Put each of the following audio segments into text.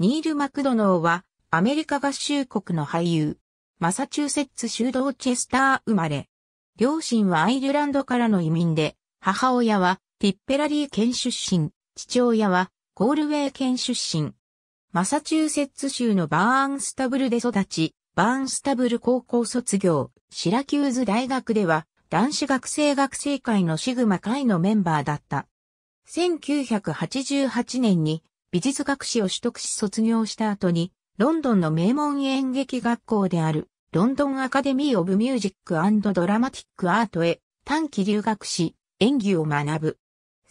ニール・マクドノーは、アメリカ合衆国の俳優。マサチューセッツ州ドーチェスター生まれ。両親はアイルランドからの移民で、母親はティッペラリー県出身、父親はコールウェイ県出身。マサチューセッツ州のバーンスタブルで育ち、バーンスタブル高校卒業、シラキューズ大学では男子学生学生会のシグマ会のメンバーだった。1988年に美術学士を取得し卒業した後に、ロンドンの名門演劇学校である、ロンドンアカデミー・オブ・ミュージック・ドラマティック・アートへ短期留学し、演技を学ぶ。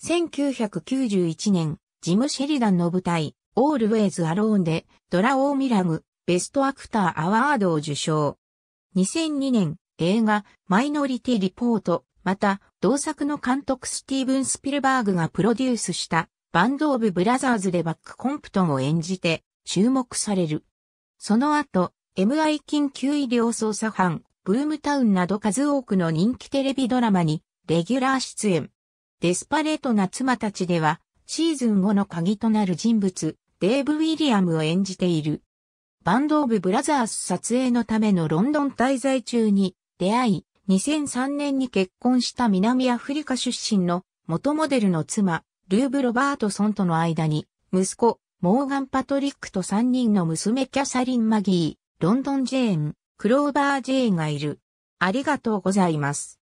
1991年、ジム・シェリダンの舞台、オールウェイズ・アローンで、ドラ・オー・ミラム、ベストアクター・アワードを受賞。2002年、映画、マイノリティ・リポート、また、同作の監督スティーブン・スピルバーグがプロデュースした、バンド・オブ・ブラザーズでバック・コンプトンを演じて注目される。その後、MI 緊急医療捜査班、ブームタウンなど数多くの人気テレビドラマにレギュラー出演。デスパレートな妻たちでは、シーズン後の鍵となる人物、デーブ・ウィリアムを演じている。バンド・オブ・ブラザーズ撮影のためのロンドン滞在中に出会い、2003年に結婚した南アフリカ出身の元モデルの妻、ルーブ・ロバートソンとの間に、息子、モーガン・パトリックと3人の娘キャサリン・マギー、ロンドン・ジェーン、クローバー・ジェーンがいる。ありがとうございます。